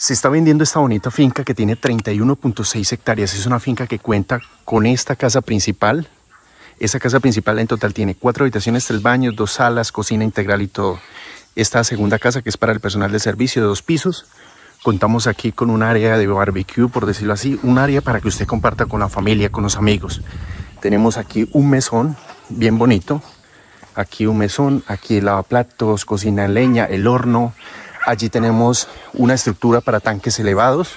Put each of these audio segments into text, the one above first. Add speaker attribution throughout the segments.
Speaker 1: se está vendiendo esta bonita finca que tiene 31.6 hectáreas. Es una finca que cuenta con esta casa principal. Esa casa principal en total tiene cuatro habitaciones, tres baños, dos salas, cocina integral y todo. Esta segunda casa que es para el personal de servicio de dos pisos. Contamos aquí con un área de barbecue, por decirlo así, un área para que usted comparta con la familia, con los amigos. Tenemos aquí un mesón bien bonito. Aquí un mesón, aquí lavaplatos, cocina en leña, el horno, Allí tenemos una estructura para tanques elevados.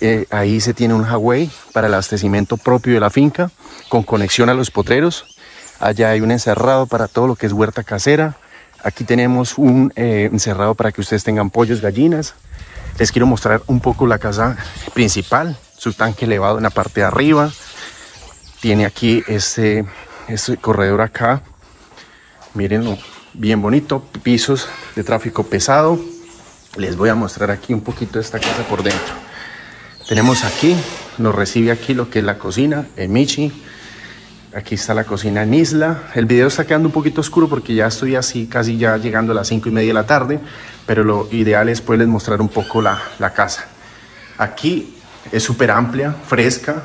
Speaker 1: Eh, ahí se tiene un highway para el abastecimiento propio de la finca, con conexión a los potreros. Allá hay un encerrado para todo lo que es huerta casera. Aquí tenemos un eh, encerrado para que ustedes tengan pollos, gallinas. Les quiero mostrar un poco la casa principal, su tanque elevado en la parte de arriba. Tiene aquí este, este corredor acá. Mírenlo, bien bonito. Pisos de tráfico pesado les voy a mostrar aquí un poquito esta casa por dentro. Tenemos aquí, nos recibe aquí lo que es la cocina, en Michi. Aquí está la cocina en Isla. El video está quedando un poquito oscuro porque ya estoy así, casi ya llegando a las 5 y media de la tarde, pero lo ideal es poderles mostrar un poco la, la casa. Aquí es súper amplia, fresca.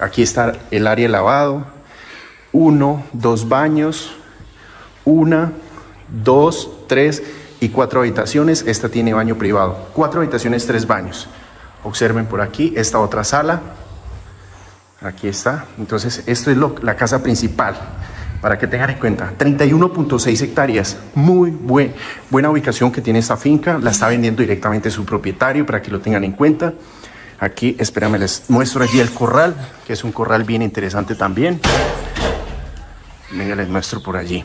Speaker 1: Aquí está el área lavado. Uno, dos baños. Una, dos, tres, y cuatro habitaciones. Esta tiene baño privado. Cuatro habitaciones, tres baños. Observen por aquí esta otra sala. Aquí está. Entonces, esto es la casa principal. Para que tengan en cuenta, 31.6 hectáreas. Muy buen, buena ubicación que tiene esta finca. La está vendiendo directamente su propietario para que lo tengan en cuenta. Aquí, espérame, les muestro allí el corral, que es un corral bien interesante también. Venga, les muestro por allí.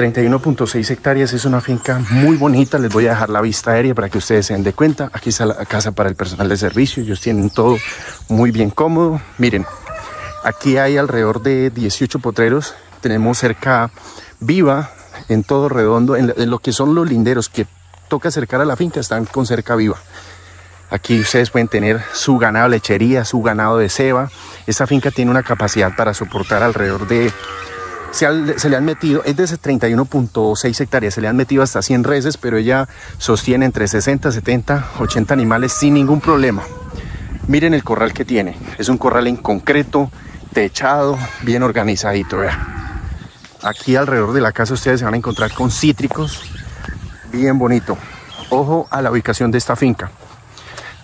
Speaker 1: 31.6 hectáreas, es una finca muy bonita, les voy a dejar la vista aérea para que ustedes se den cuenta. Aquí está la casa para el personal de servicio, ellos tienen todo muy bien cómodo. Miren, aquí hay alrededor de 18 potreros, tenemos cerca viva en todo redondo, en, lo que son los linderos que toca acercar a la finca están con cerca viva. Aquí ustedes pueden tener su ganado de lechería, su ganado de ceba. Esta finca tiene una capacidad para soportar alrededor de se, le han metido, es de 31.6 hectáreas, se le han metido hasta 100 reses, pero ella sostiene entre 60, 70, 80 animales sin ningún problema. Miren el corral que tiene, es un corral en concreto, techado, bien organizadito. Vea. Aquí alrededor de la casa ustedes se van a encontrar con cítricos, bien bonito. Ojo a la ubicación de esta finca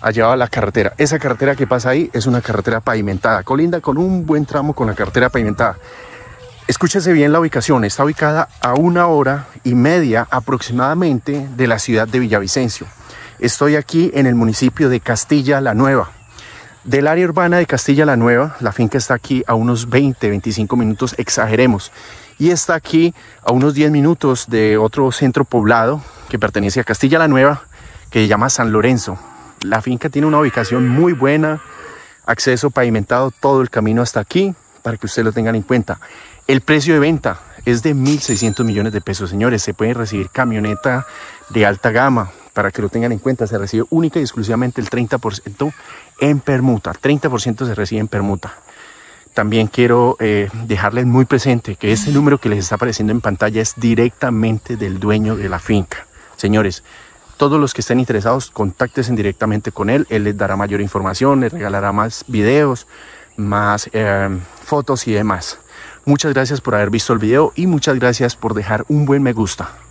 Speaker 1: allá va la carretera. Esa carretera que pasa ahí es una carretera pavimentada, colinda con un buen tramo con la carretera pavimentada. Escúchese bien la ubicación, está ubicada a una hora y media aproximadamente de la ciudad de Villavicencio. Estoy aquí en el municipio de Castilla la Nueva. Del área urbana de Castilla la Nueva, la finca está aquí a unos 20, 25 minutos, exageremos. Y está aquí a unos 10 minutos de otro centro poblado que pertenece a Castilla la Nueva, que se llama San Lorenzo. La finca tiene una ubicación muy buena, acceso pavimentado todo el camino hasta aquí, para que usted lo tengan en cuenta. El precio de venta es de 1.600 millones de pesos, señores. Se pueden recibir camioneta de alta gama. Para que lo tengan en cuenta, se recibe única y exclusivamente el 30% en permuta. 30% se recibe en permuta. También quiero eh, dejarles muy presente que este número que les está apareciendo en pantalla es directamente del dueño de la finca. Señores, todos los que estén interesados, contacten directamente con él. Él les dará mayor información, les regalará más videos, más eh, fotos y demás. Muchas gracias por haber visto el video y muchas gracias por dejar un buen me gusta.